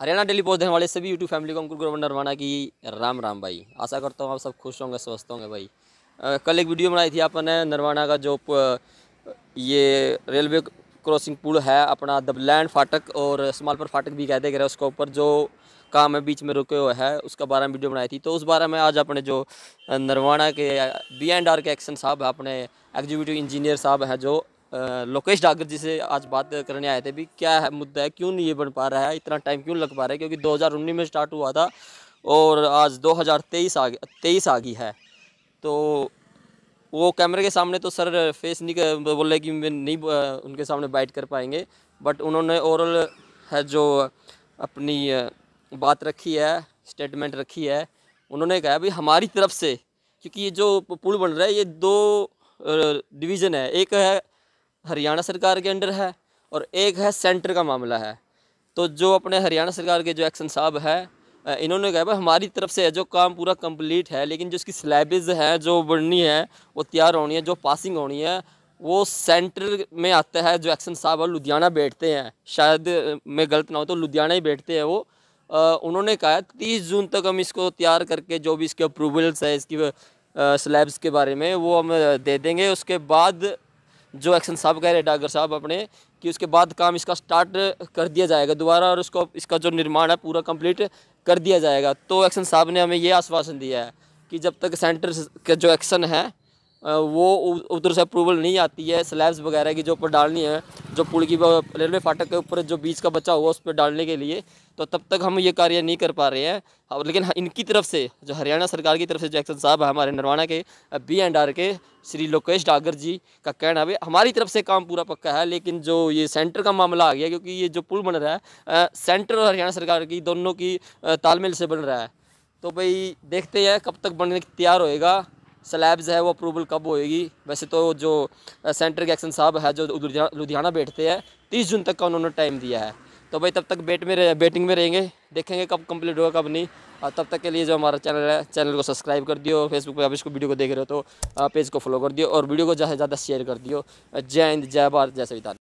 Haryana daily post देखने वाले सभी यूट्यूब फैमिली को अंकुर गुरु नरवाना की राम राम भाई आशा करता हूँ आप सब खुश होंगे स्वस्थ होंगे भाई आ, कल एक वीडियो बनाई थी आपने नरवाना का जो ये रेलवे क्रॉसिंग पुल है अपना दबलैंड फाटक और समालपुर फाटक भी कहते गए उसके ऊपर जो काम है बीच में रुके हुए है उसका बारे में वीडियो बनाई थी तो उस बारे में आज अपने जो नरवाना के बी एंड आर के एक्शन साहब अपने एग्जीक्यूटिव इंजीनियर साहब हैं जो लोकेश डागर जी से आज बात करने आए थे भी क्या है मुद्दा है क्यों नहीं ये बन पा रहा है इतना टाइम क्यों लग पा रहा है क्योंकि 2019 में स्टार्ट हुआ था और आज 2023 आ तेईस आ गई है तो वो कैमरे के सामने तो सर फेस नहीं कर रहे कि नहीं उनके सामने बाइट कर पाएंगे बट उन्होंने ओरल है जो अपनी बात रखी है स्टेटमेंट रखी है उन्होंने कहा भाई हमारी तरफ से क्योंकि ये जो पुल बन रहा है ये दो डिवीज़न है एक है हरियाणा सरकार के अंडर है और एक है सेंटर का मामला है तो जो अपने हरियाणा सरकार के जो एक्शन साहब है इन्होंने कहा भाई हमारी तरफ से जो काम पूरा कंप्लीट है लेकिन जो इसकी सिलेबस है जो बढ़नी है वो तैयार होनी है जो पासिंग होनी है वो सेंटर में आता है जो एक्शन साहब और लुधियाना बैठते हैं शायद मैं गलत ना हो तो लुधियाना ही बैठते हैं वो उन्होंने कहा तीस जून तक हम इसको तैयार करके जो भी इसके अप्रूवल्स है इसकी स्लैब्स के बारे में वो हम दे देंगे उसके बाद जो एक्शन साहब कह रहे हैं डागर साहब अपने कि उसके बाद काम इसका स्टार्ट कर दिया जाएगा दोबारा और उसको इसका जो निर्माण है पूरा कंप्लीट कर दिया जाएगा तो एक्शन साहब ने हमें ये आश्वासन दिया है कि जब तक सेंटर का जो एक्शन है वो उधर से अप्रूवल नहीं आती है स्लैब्स वगैरह की जो ऊपर डालनी है जो पुल की रेलवे फाटक के ऊपर जो बीच का बचा हुआ उस पर डालने के लिए तो तब तक हम ये कार्य नहीं कर पा रहे हैं लेकिन इनकी तरफ से जो हरियाणा सरकार की तरफ से जो एक्शन साहब है हमारे नरवाना के बी एंड आर के श्री लोकेश डागर जी का कहना है हमारी तरफ से काम पूरा पक्का है लेकिन जो ये सेंटर का मामला आ गया क्योंकि ये जो पुल बन रहा है सेंटर और हरियाणा सरकार की दोनों की तालमेल से बन रहा है तो भाई देखते हैं कब तक बनने तैयार होएगा स्लैब्स है वो अप्रूवल कब होएगी वैसे तो जो सेंटर के एक्शन साहब है जो लुधियाना बैठते हैं तीस जून तक का उन्होंने टाइम दिया है तो भाई तब तक बेट में रहे बेटिंग में रहेंगे देखेंगे कब कंप्लीट होगा कब नहीं और तब तक के लिए जो हमारा चैनल है चैनल को सब्सक्राइब कर दियो फेसबुक पर आप इसको वीडियो को देख रहे हो तो पेज को फॉलो कर दियो और वीडियो को ज़्यादा से ज़्यादा शेयर कर दियो जय हिंद जय भारत जय सविता